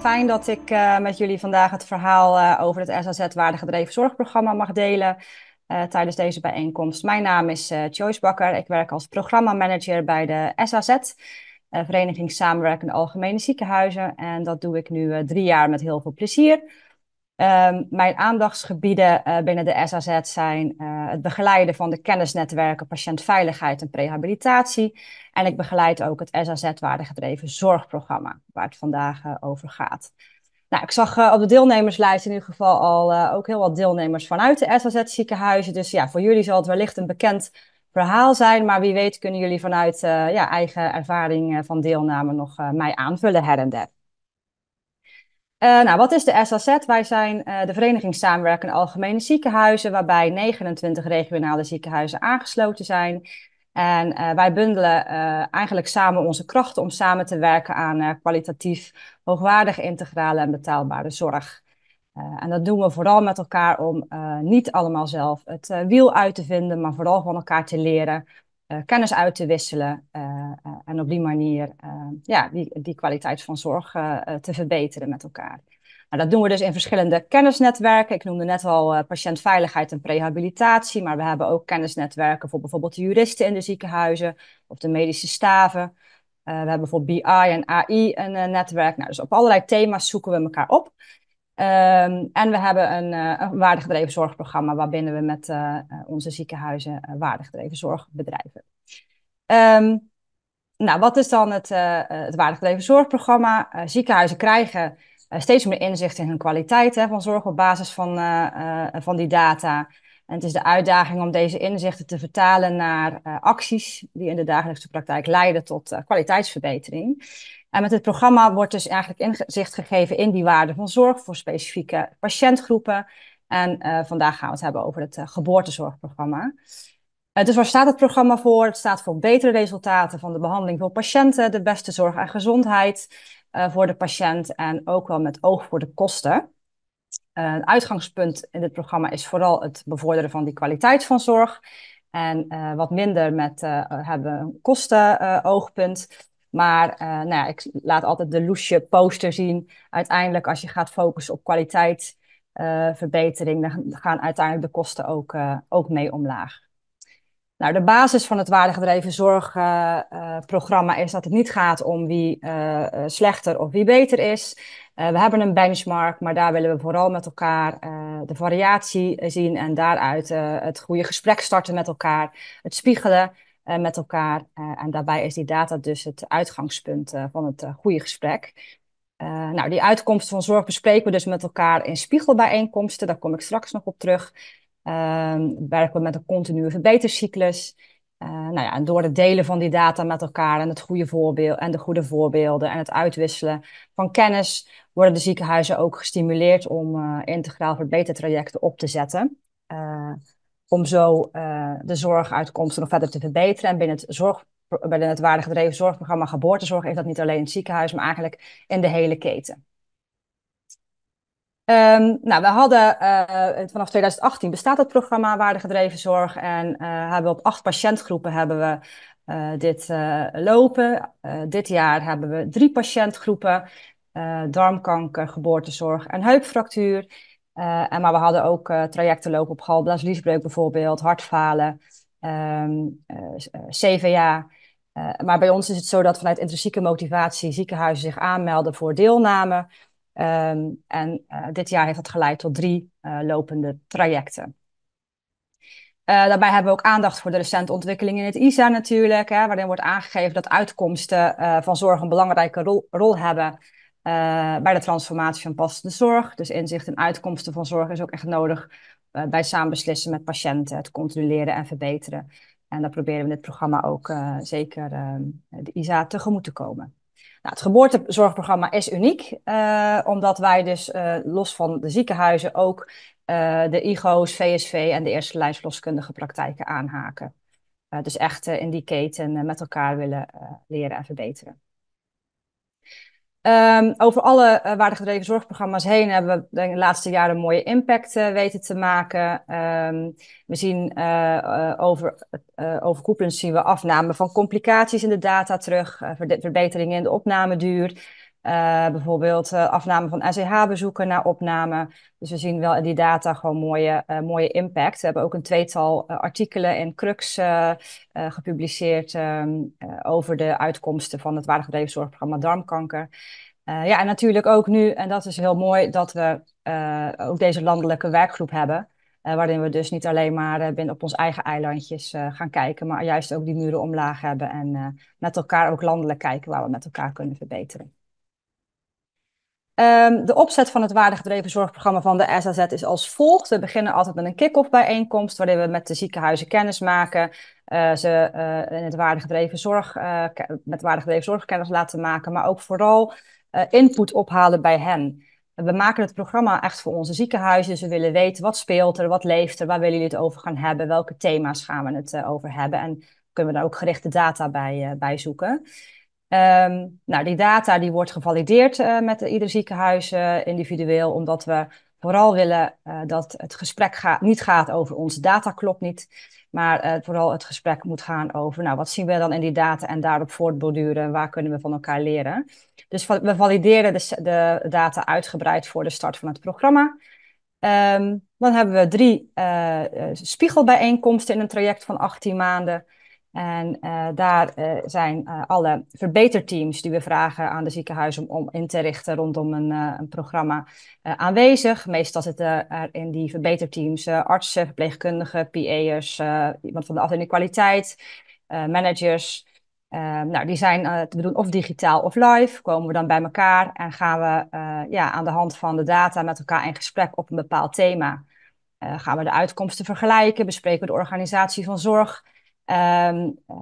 Fijn dat ik eh, met jullie vandaag het verhaal eh, over het SAZ Waardegedreven Zorgprogramma mag delen eh, tijdens deze bijeenkomst. Mijn naam is Joyce Bakker. Ik werk als programmamanager bij de SAZ, Vereniging Samenwerkende Algemene Ziekenhuizen. En dat doe ik nu drie jaar met heel veel plezier. Ehm, mijn aandachtsgebieden eh, binnen de SAZ zijn eh, het begeleiden van de kennisnetwerken patiëntveiligheid en prehabilitatie. En ik begeleid ook het SAZ-waardegedreven zorgprogramma, waar het vandaag eh, over gaat. Nou, ik zag op de deelnemerslijst in ieder geval al ook heel wat deelnemers vanuit de SAZ-ziekenhuizen. Dus ja, voor jullie zal het wellicht een bekend verhaal zijn. Maar wie weet kunnen jullie vanuit ja, eigen ervaring van deelname nog mij aanvullen her en der. Eh, nou, wat is de SAZ? Wij zijn eh, de Vereniging Samenwerken Algemene Ziekenhuizen, waarbij 29 regionale ziekenhuizen aangesloten zijn. En eh, wij bundelen eigenlijk samen onze krachten om samen te werken aan kwalitatief hoogwaardige, integrale en betaalbare zorg. en dat doen we vooral met elkaar om niet allemaal zelf het wiel uit te vinden, maar vooral van elkaar te leren, kennis uit te wisselen en op die manier eh, ja, die, die kwaliteit van zorg eh, eh, te verbeteren met elkaar. Nou, dat doen we dus in verschillende kennisnetwerken. Ik noemde net al patiëntveiligheid en prehabilitatie, maar we hebben ook kennisnetwerken voor bijvoorbeeld de juristen in de ziekenhuizen of de medische staven. we hebben voor BI en AI een netwerk. Nou, dus op allerlei thema's zoeken we elkaar op. Ehm, en we hebben een, een waardegedreven zorgprogramma waarbinnen we met onze ziekenhuizen waardegedreven zorg bedrijven. Ehm, nou, wat is dan het, uh, het zorgprogramma? Eh, ziekenhuizen krijgen steeds meer inzicht in hun kwaliteit hè, van zorg op basis van, van die data. En het is de uitdaging om deze inzichten te vertalen naar acties die in de dagelijkse praktijk leiden tot kwaliteitsverbetering. En met het programma wordt dus eigenlijk inzicht gegeven in die waarde van zorg voor specifieke patiëntgroepen. En vandaag gaan we het hebben over het geboortezorgprogramma. Eh, dus waar staat het programma voor? Het staat voor betere resultaten van de behandeling voor patiënten, de beste zorg en gezondheid eh, voor de patiënt en ook wel met oog voor de kosten. Eh, een uitgangspunt in dit programma is vooral het bevorderen van die kwaliteit van zorg. En wat minder met hebben een kostenoogpunt. Uh, maar nou ja, ik laat altijd de loesje poster zien. Uiteindelijk, als je gaat focussen op kwaliteitsverbetering, dan gaan uiteindelijk de kosten ook, ook mee omlaag. Nou, de basis van het waardegedreven zorgprogramma is dat het niet gaat om wie eh, eh, slechter of wie beter is. Eh, we hebben een benchmark, maar daar willen we vooral met elkaar de variatie zien en daaruit het goede gesprek starten met elkaar, het spiegelen met elkaar. en daarbij is die data dus het uitgangspunt van het goede gesprek. nou, die uitkomsten van zorg bespreken we dus met elkaar in spiegelbijeenkomsten. Daar kom ik straks nog op terug. Um, werken we met een continue verbetercyclus. Uh, nou ja, en door het delen van die data met elkaar en, het goede voorbeeld, en de goede voorbeelden en het uitwisselen van kennis worden de ziekenhuizen ook gestimuleerd om uh, integraal verbetertrajecten op te zetten. Uh, om zo de zorguitkomsten nog verder te verbeteren. En binnen het, zorg, binnen het waardegedreven zorgprogramma geboortezorg is dat niet alleen in het ziekenhuis, maar eigenlijk in de hele keten. Um, nou, we hadden eh, vanaf 2018 bestaat het programma Waardegedreven Zorg. En eh, hebben we op acht patiëntgroepen hebben we eh, dit lopen. dit jaar hebben we drie patiëntgroepen: darmkanker, geboortezorg en heupfractuur. en, maar we hadden ook trajecten lopen op galblaasliesbreuk bijvoorbeeld, hartfalen, um, ehm, CVA. maar bij ons is het zo dat vanuit intrinsieke motivatie ziekenhuizen zich aanmelden voor deelname Ehm, en eh, dit jaar heeft dat geleid tot drie eh, lopende trajecten. Eh, daarbij hebben we ook aandacht voor de recente ontwikkelingen in het ISA natuurlijk, hè, waarin wordt aangegeven dat uitkomsten van zorg een belangrijke rol, hebben bij de transformatie van passende zorg. Dus inzicht in uitkomsten van zorg is ook echt nodig bij samenbeslissen met patiënten, het controleren en verbeteren. En daar proberen we in dit programma ook zeker ehm, de ISA tegemoet te komen. Nou, het geboortezorgprogramma is uniek, eh, omdat wij dus eh, los van de ziekenhuizen ook eh, de IGO's, VSV en de eerste praktijken aanhaken. dus echt in die keten met elkaar willen leren en verbeteren. Ehm, over alle uh, waardegedreven zorgprogramma's heen hebben we de laatste jaren een mooie impact eh, weten te maken. Ehm, we zien eh, over, overkoepelend zien we afname van complicaties in de data terug, verbeteringen in de opnameduur. Eh, bijvoorbeeld eh, afname van seh bezoeken naar opname. Dus we zien wel in die data gewoon mooie, eh, mooie impact. We hebben ook een tweetal artikelen in Crux gepubliceerd ehm, over de uitkomsten van het waardegedreven zorgprogramma darmkanker. ja, en natuurlijk ook nu, en dat is heel mooi, dat we ook deze landelijke werkgroep hebben. waarin we dus niet alleen maar binnen op ons eigen eilandjes gaan kijken, maar juist ook die muren omlaag hebben en met elkaar ook landelijk kijken waar we met elkaar kunnen verbeteren. Ehm, de opzet van het waardegedreven zorgprogramma van de SAZ is als volgt. We beginnen altijd met een kick-off bijeenkomst, waarin we met de ziekenhuizen kennis maken. Eh, ze uh, in het waardegedreven zorg, eh, met waardegedreven zorg kennis laten maken, maar ook vooral input ophalen bij hen. We maken het programma echt voor onze ziekenhuizen. Ze willen weten wat speelt er, wat leeft er, waar willen jullie het over gaan hebben, welke thema's gaan we het over hebben. En kunnen we daar ook gerichte data bij, bij zoeken. Ehm, nou, die data die wordt gevalideerd eh, met ieder ziekenhuis eh, individueel, omdat we vooral willen eh, dat het gesprek niet gaat over onze data klopt niet, maar vooral het gesprek moet gaan over, nou, wat zien we dan in die data en daarop voortborduren, waar kunnen we van elkaar leren. Dus we valideren de, de, data uitgebreid voor de start van het programma. Ehm, dan hebben we drie spiegelbijeenkomsten in een traject van 18 maanden. En eh, daar eh, zijn eh, alle verbeterteams die we vragen aan de ziekenhuizen om, om in te richten rondom een, een programma aanwezig. Meestal zitten er in die verbeterteams artsen, verpleegkundigen, PA'ers, iemand van de afdeling kwaliteit, managers. nou, die zijn te doen of digitaal of live. Komen we dan bij elkaar en gaan we ja, aan de hand van de data met elkaar in gesprek op een bepaald thema. gaan we de uitkomsten vergelijken, bespreken we de organisatie van zorg. Ehm, eh,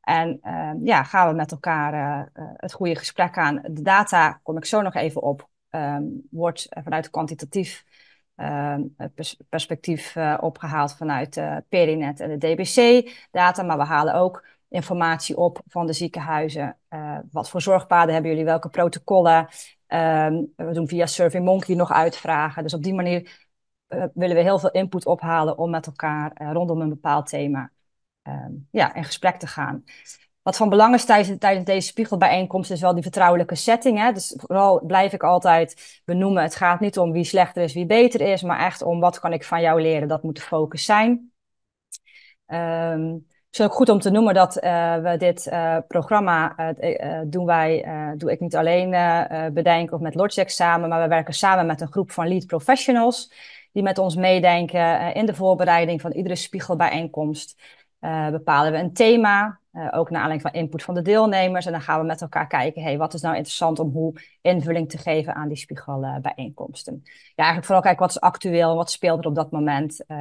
en ehm, ja, gaan we met elkaar eh, eh, het goede gesprek aan. De data, kom ik zo nog even op, ehm, wordt vanuit kwantitatief perspectief opgehaald vanuit Perinet en de DBC-data. Maar we halen ook informatie op van de ziekenhuizen. wat voor zorgpaden hebben jullie? Welke protocollen? we doen via SurveyMonkey nog uitvragen. Dus op die manier willen we heel veel input ophalen om met elkaar rondom een bepaald thema Ehm, ja, in gesprek te gaan. Wat van belang is tijdens, deze spiegelbijeenkomst is wel die vertrouwelijke setting. Hè? Dus vooral blijf ik altijd benoemen, het gaat niet om wie slechter is, wie beter is, maar echt om wat kan ik van jou leren. Dat moet de focus zijn. Um, het is ook goed om te noemen dat eh, we dit eh, programma eh, doen wij, doe ik niet alleen bedenken of met Logitech samen, maar we werken samen met een groep van lead professionals die met ons meedenken in de voorbereiding van iedere spiegelbijeenkomst. Eh, bepalen we een thema, eh, ook naar aanleiding van input van de deelnemers. En dan gaan we met elkaar kijken, hey, wat is nou interessant om hoe invulling te geven aan die spiegelbijeenkomsten. ja, eigenlijk vooral kijken wat is actueel, wat speelt er op dat moment. Ehm,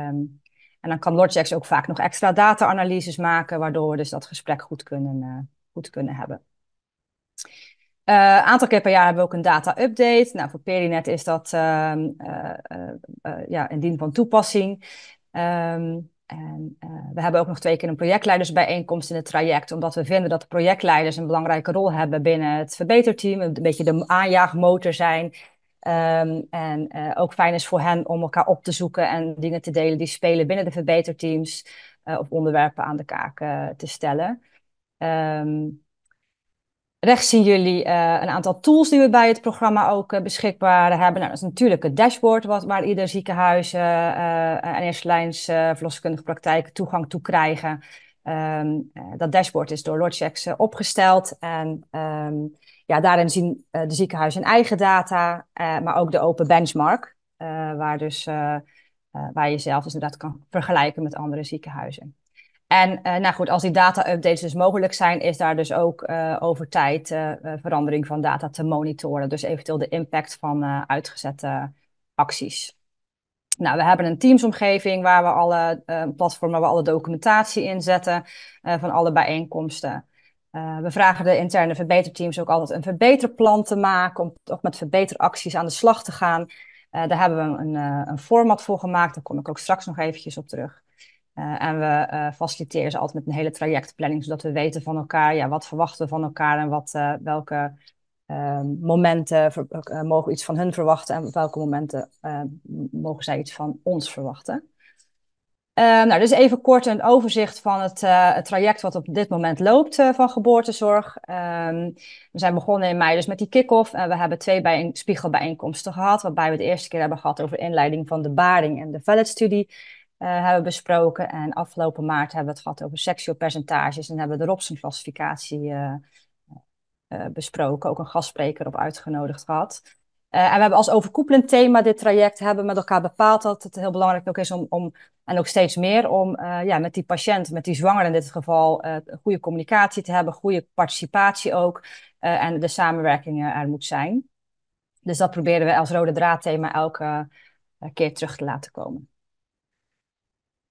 en dan kan Logix ook vaak nog extra data-analyses maken, waardoor we dus dat gesprek goed kunnen, eh, goed kunnen hebben. Een aantal keer per jaar hebben we ook een data-update. Nou, voor Perinet is dat ehm, ja, dien van toepassing. Ehm, en eh, we hebben ook nog twee keer een projectleidersbijeenkomst in het traject, omdat we vinden dat de projectleiders een belangrijke rol hebben binnen het verbeterteam, een beetje de aanjaagmotor zijn. Ehm, en eh, ook fijn is voor hen om elkaar op te zoeken en dingen te delen die spelen binnen de verbeterteams uh, of onderwerpen aan de kaak te stellen. Um, Rechts zien jullie eh, een aantal tools die we bij het programma ook eh, beschikbaar hebben. Nou, dat is natuurlijk het dashboard wat, waar ieder ziekenhuis uh, en eerstlijns verloskundige praktijken toegang toe krijgen. Ehm, dat dashboard is door Logix opgesteld en ehm, ja, daarin zien de ziekenhuizen hun eigen data, maar ook de open benchmark, waar, dus, waar je zelf dus inderdaad kan vergelijken met andere ziekenhuizen. En eh, nou goed, als die data-updates dus mogelijk zijn, is daar dus ook eh, over tijd eh, verandering van data te monitoren. Dus eventueel de impact van uitgezette acties. Nou, we hebben een Teams-omgeving waar we alle platformen, waar we alle documentatie in zetten van alle bijeenkomsten. we vragen de interne verbeterteams ook altijd een verbeterplan te maken om toch met verbeteracties aan de slag te gaan. daar hebben we een, een format voor gemaakt, daar kom ik ook straks nog eventjes op terug. Eh, en we uh, faciliteren ze altijd met een hele trajectplanning, zodat we weten van elkaar, ja, wat verwachten we van elkaar en wat, eh, welke momenten mogen we iets van hun verwachten en welke momenten mogen zij iets van ons verwachten. nou, dus even kort een overzicht van het, traject wat op dit moment loopt van geboortezorg. Ehm, we zijn begonnen in mei dus met die kick-off en we hebben twee bijeen, spiegelbijeenkomsten gehad, waarbij we de eerste keer hebben gehad over inleiding van de baring en de validstudie. studie eh, hebben besproken. En afgelopen maart hebben we het gehad over percentages en hebben we de Robson-classificatie eh, eh, besproken. Ook een gastspreker op uitgenodigd gehad. en we hebben als overkoepelend thema dit traject hebben met elkaar bepaald dat het heel belangrijk ook is om, om en ook steeds meer, om ja, met die patiënt, met die zwanger in dit geval, goede communicatie te hebben, goede participatie ook. en de samenwerking er moet zijn. Dus dat proberen we als rode draadthema elke keer terug te laten komen.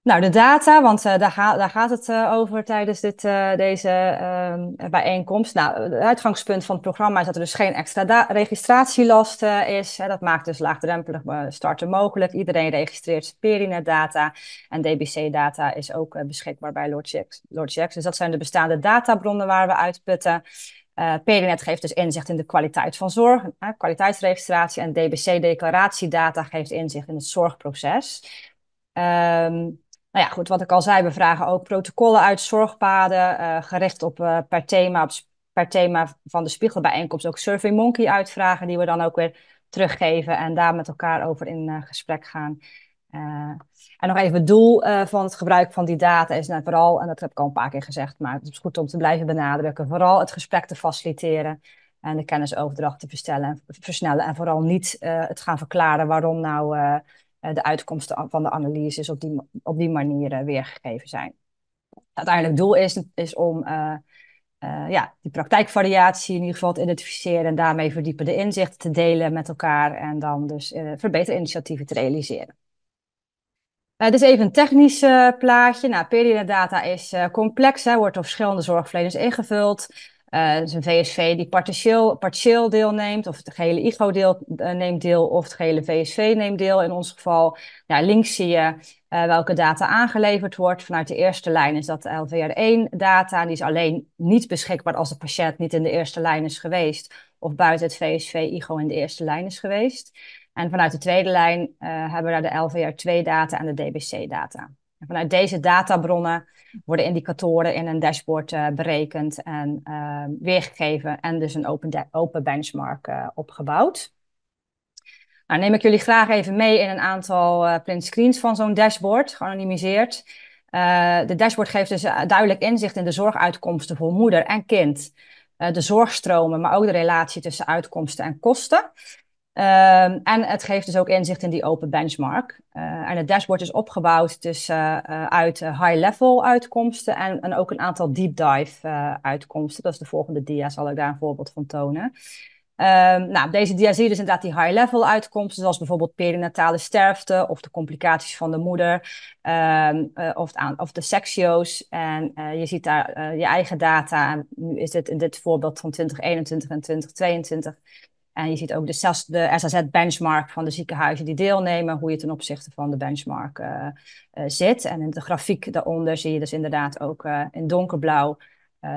Nou, de data, want eh, daar, daar, gaat het eh, over tijdens dit, eh, deze ehm, bijeenkomst. Nou, het uitgangspunt van het programma is dat er dus geen extra registratielast is. Hè. Dat maakt dus laagdrempelig starten mogelijk. Iedereen registreert Perinet-data en DBC-data is ook beschikbaar bij Lord Dus dat zijn de bestaande databronnen waar we uitputten. Uh, Perinet geeft dus inzicht in de kwaliteit van zorg, kwaliteitsregistratie en DBC-declaratiedata geeft inzicht in het zorgproces. Um, nou ja, goed, wat ik al zei, we vragen ook protocollen uit zorgpaden, eh, gericht op, eh, per, thema, per thema van de spiegelbijeenkomst ook Survey Monkey uitvragen, die we dan ook weer teruggeven en daar met elkaar over in eh, gesprek gaan. en nog even het doel van het gebruik van die data is nou vooral, en dat heb ik al een paar keer gezegd, maar het is goed om te blijven benadrukken, vooral het gesprek te faciliteren en de kennisoverdracht te versnellen en vooral niet het gaan verklaren waarom nou eh, de uitkomsten van de analyses op die, op die manier weergegeven zijn. Uiteindelijk doel is, is om uh, ja, die praktijkvariatie in ieder geval te identificeren en daarmee verdiepende inzichten te delen met elkaar en dan dus uh, verbeterinitiatieven te realiseren. Uh, is even een technisch plaatje. Nou, data is complex, hè, wordt door verschillende zorgverleners ingevuld. Uh, eh, is dus een VSV die partieel, partieel deelneemt, of het gehele IGO deel, eh, neemt deel, of het gehele VSV neemt deel. In ons geval, nou, links zie je eh, welke data aangeleverd wordt. Vanuit de eerste lijn is dat de LVR1-data. Die is alleen niet beschikbaar als de patiënt niet in de eerste lijn is geweest, of buiten het VSV-IGO in de eerste lijn is geweest. En vanuit de tweede lijn hebben we daar de LVR2-data en de DBC-data vanuit deze databronnen worden indicatoren in een dashboard eh, berekend en eh, weergegeven en dus een open, open benchmark eh, opgebouwd. Nou, neem ik jullie graag even mee in een aantal print screens van zo'n dashboard, geanonimiseerd. de dashboard geeft dus duidelijk inzicht in de zorguitkomsten voor moeder en kind, de zorgstromen, maar ook de relatie tussen uitkomsten en kosten. Ehm, en het geeft dus ook inzicht in die open benchmark. Eh, en het dashboard is opgebouwd dus, uit eh, high-level uitkomsten en, en, ook een aantal deep dive uitkomsten. Dat is de volgende dia, zal ik daar een voorbeeld van tonen. Ehm, nou, deze dia zie je dus inderdaad die high-level uitkomsten, zoals bijvoorbeeld perinatale sterfte of de complicaties van de moeder ehm, of, of, de sexio's. En je ziet daar je eigen data. Nu is dit in dit voorbeeld van 2021 en 2022 en je ziet ook de, SAS, de SAZ-benchmark van de ziekenhuizen die deelnemen, hoe je ten opzichte van de benchmark eh, eh, zit. En in de grafiek daaronder zie je dus inderdaad ook eh, in donkerblauw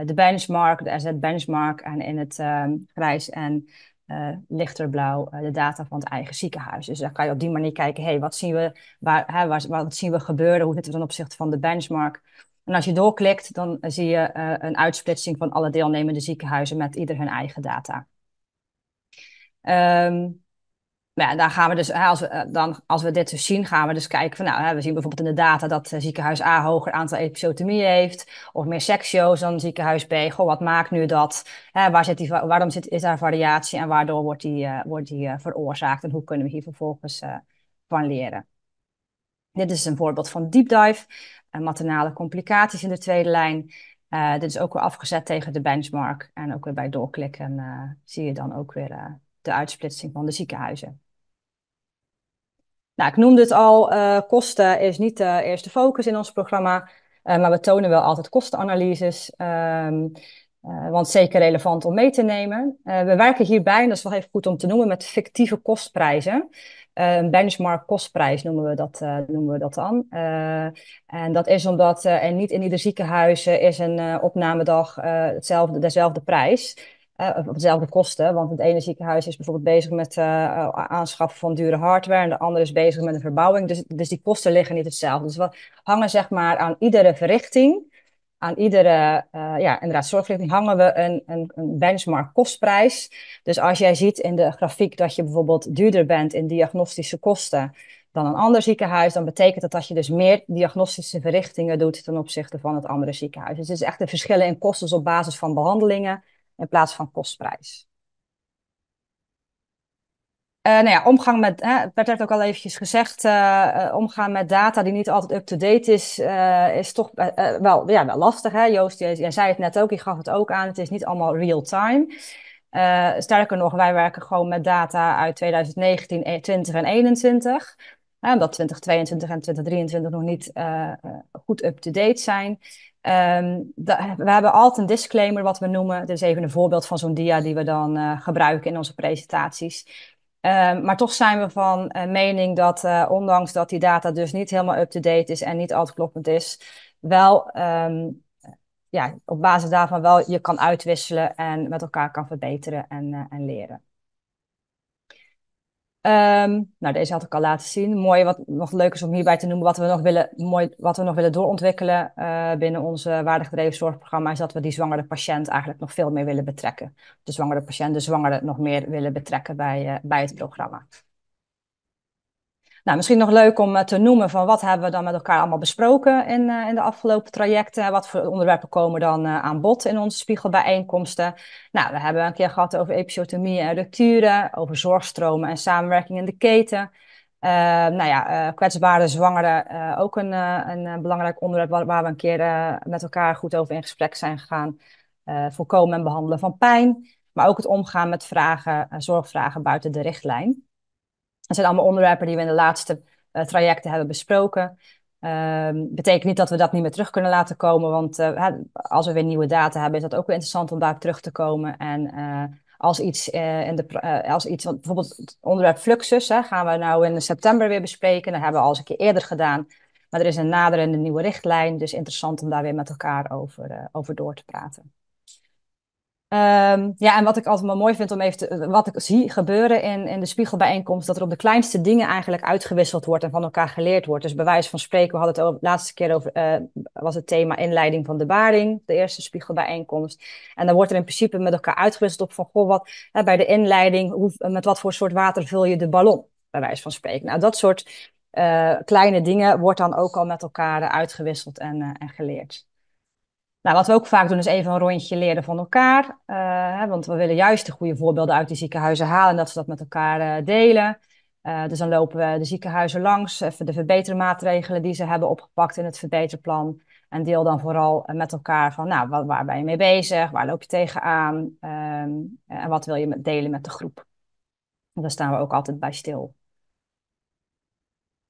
de benchmark, de SZ-benchmark, en in het ehm, grijs en lichterblauw de data van het eigen ziekenhuis. Dus dan kan je op die manier kijken, hé, hey, wat, zien we, waar, wat zien we gebeuren, hoe zit het ten opzichte van de benchmark? En als je doorklikt, dan zie je een uitsplitsing van alle deelnemende ziekenhuizen met ieder hun eigen data. Um, nou ja, dan gaan we dus, als we, eh, dan, als we dit dus zien, gaan we dus kijken van, nou, we zien bijvoorbeeld in de data dat ziekenhuis A hoger aantal episotomieën heeft, of meer seksio's dan ziekenhuis B. Goh, wat maakt nu dat? Hè, waar zit die, waarom zit, is daar variatie en waardoor wordt die, eh, wordt die eh, veroorzaakt en hoe kunnen we hier vervolgens van leren? Dit is een voorbeeld van deep dive, maternale complicaties in de tweede lijn. dit is ook weer afgezet tegen de benchmark en ook weer bij doorklikken zie je dan ook weer de uitsplitsing van de ziekenhuizen. Nou, ik noemde het al, eh, kosten is niet de eerste focus in ons programma, uh, maar we tonen wel altijd kostenanalyses, ehm, eh, want zeker relevant om mee te nemen. we werken hierbij, en dat is wel even goed om te noemen, met fictieve kostprijzen. Een benchmark kostprijs noemen we dat, noemen we dat dan. en dat is omdat en niet in ieder ziekenhuis is een opnamedag hetzelfde, dezelfde prijs uh, op dezelfde kosten, want het ene ziekenhuis is bijvoorbeeld bezig met uh, aanschaffen van dure hardware en de andere is bezig met een verbouwing. Dus, dus die kosten liggen niet hetzelfde. Dus we hangen zeg maar aan iedere verrichting, aan iedere uh, ja, inderdaad, zorgverrichting, hangen we een, een, een, benchmark kostprijs. Dus als jij ziet in de grafiek dat je bijvoorbeeld duurder bent in diagnostische kosten dan een ander ziekenhuis, dan betekent dat dat je dus meer diagnostische verrichtingen doet ten opzichte van het andere ziekenhuis. Dus het is echt de verschillen in kosten op basis van behandelingen in plaats van kostprijs. Uh, nou ja, omgang met, hè, het werd ook al eventjes gezegd, eh, eh, omgaan met data die niet altijd up-to-date is, is toch wel, ja, wel lastig. Hè? Joost, jij, zei het net ook, ik gaf het ook aan, het is niet allemaal real-time. sterker nog, wij werken gewoon met data uit 2019, 20 en 2021. omdat 2022 en 2023 nog niet goed up-to-date zijn. Um, we hebben altijd een disclaimer wat we noemen. Dit is even een voorbeeld van zo'n dia die we dan eh, gebruiken in onze presentaties. Um, maar toch zijn we van eh, mening dat, eh, ondanks dat die data dus niet helemaal up-to-date is en niet altijd kloppend is, wel um, ja, op basis daarvan wel je kan uitwisselen en met elkaar kan verbeteren en, en leren. Ehm, nou, deze had ik al laten zien. Mooi, wat nog leuk is om hierbij te noemen, wat we nog willen, mooi, wat we nog willen doorontwikkelen eh, binnen ons waardig gedreven zorgprogramma, is dat we die zwangere patiënt eigenlijk nog veel meer willen betrekken. De zwangere patiënt, de zwangere nog meer willen betrekken bij, eh, bij het programma. Nou, misschien nog leuk om eh, te noemen van wat hebben we dan met elkaar allemaal besproken in, eh, in de afgelopen trajecten. Wat voor onderwerpen komen dan eh, aan bod in onze spiegelbijeenkomsten? Nou, we hebben een keer gehad over episiotomie en rupture, over zorgstromen en samenwerking in de keten. Ehm, nou ja, kwetsbare zwangeren, uh, ook een, een belangrijk onderwerp waar, waar we een keer met elkaar goed over in gesprek zijn gegaan. voorkomen en behandelen van pijn, maar ook het omgaan met vragen, zorgvragen buiten de richtlijn. Dat zijn allemaal onderwerpen die we in de laatste eh, trajecten hebben besproken. Um, betekent niet dat we dat niet meer terug kunnen laten komen, want eh, als we weer nieuwe data hebben, is dat ook weer interessant om daar terug te komen. En eh, als iets, uh, in de, als iets bijvoorbeeld het onderwerp fluxus, hè, gaan we nou in september weer bespreken. Dat hebben we al eens een keer eerder gedaan. Maar er is een naderende nieuwe richtlijn, dus interessant om daar weer met elkaar over, over door te praten. Ehm, ja, en wat ik altijd maar mooi vind om even te, wat ik zie gebeuren in, in de spiegelbijeenkomst, dat er op de kleinste dingen eigenlijk uitgewisseld wordt en van elkaar geleerd wordt. Dus bij wijze van spreken, we hadden het de laatste keer over, eh, was het thema inleiding van de baring, de eerste spiegelbijeenkomst. En dan wordt er in principe met elkaar uitgewisseld op van, goh, wat, hè, bij de inleiding, met wat voor soort water vul je de ballon, bij wijze van spreken. Nou, dat soort eh, kleine dingen wordt dan ook al met elkaar uitgewisseld en, eh, en geleerd. Nou, wat we ook vaak doen is even een rondje leren van elkaar. Eh, want we willen juist de goede voorbeelden uit die ziekenhuizen halen en dat ze dat met elkaar eh, delen. Eh, dus dan lopen we de ziekenhuizen langs, even de verbetermaatregelen die ze hebben opgepakt in het verbeterplan. En deel dan vooral met elkaar van, nou, waar, waar ben je mee bezig? Waar loop je tegenaan? Um, en wat wil je delen met de groep? daar staan we ook altijd bij stil.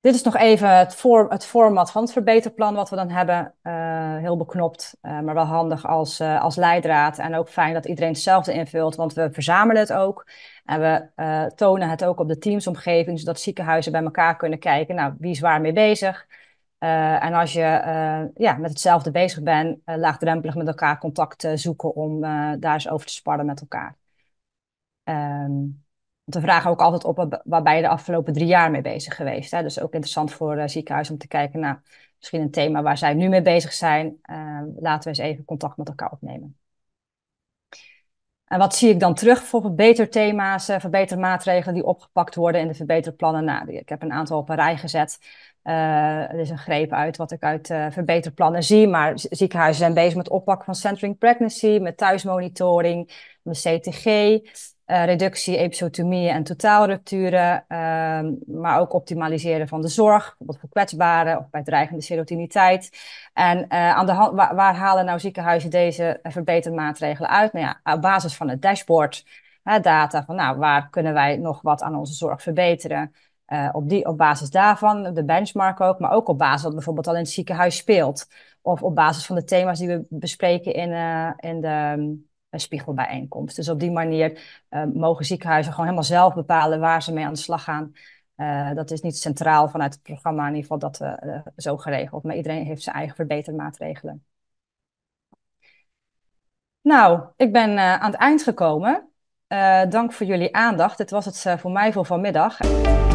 Dit is nog even het, voor, het format van het verbeterplan wat we dan hebben. Eh, heel beknopt, eh, maar wel handig als, eh, als leidraad. En ook fijn dat iedereen hetzelfde invult, want we verzamelen het ook. En we tonen het ook op de teamsomgeving, zodat ziekenhuizen bij elkaar kunnen kijken. Nou, wie is waar mee bezig? en als je ja, met hetzelfde bezig bent, laagdrempelig met elkaar contact zoeken om daar eens over te sparren met elkaar. Ehm, we vragen ook altijd op waarbij je de afgelopen drie jaar mee bezig geweest. Hè? Dus ook interessant voor uh, eh, ziekenhuis om te kijken naar misschien een thema waar zij nu mee bezig zijn. Eh, laten we eens even contact met elkaar opnemen. En wat zie ik dan terug voor verbeterthema's, uh, verbetermaatregelen die opgepakt worden in de verbeterplannen? Nou, ik heb een aantal op een rij gezet. Uh, er is een greep uit wat ik uit verbeterplannen zie. Maar ziekenhuizen zijn bezig met oppakken van centering pregnancy, met thuismonitoring, met CTG. Eh, reductie, episotomieën en totaalrupturen, ehm, maar ook optimaliseren van de zorg, bijvoorbeeld voor kwetsbaren of bij dreigende serotiniteit. En eh, aan de hand, waar, halen nou ziekenhuizen deze eh, verbetermaatregelen uit? Nou ja, op basis van het dashboard, data van nou, waar kunnen wij nog wat aan onze zorg verbeteren? op, die, op basis daarvan, de benchmark ook, maar ook op basis wat bijvoorbeeld al in het ziekenhuis speelt. Of op basis van de thema's die we bespreken in, in de spiegelbijeenkomst. Dus op die manier eh, mogen ziekenhuizen gewoon helemaal zelf bepalen waar ze mee aan de slag gaan. Eh, dat is niet centraal vanuit het programma, in ieder geval dat eh, zo geregeld. Maar iedereen heeft zijn eigen verbetermaatregelen. Nou, ik ben aan het eind gekomen. dank voor jullie aandacht. Dit was het voor mij voor vanmiddag.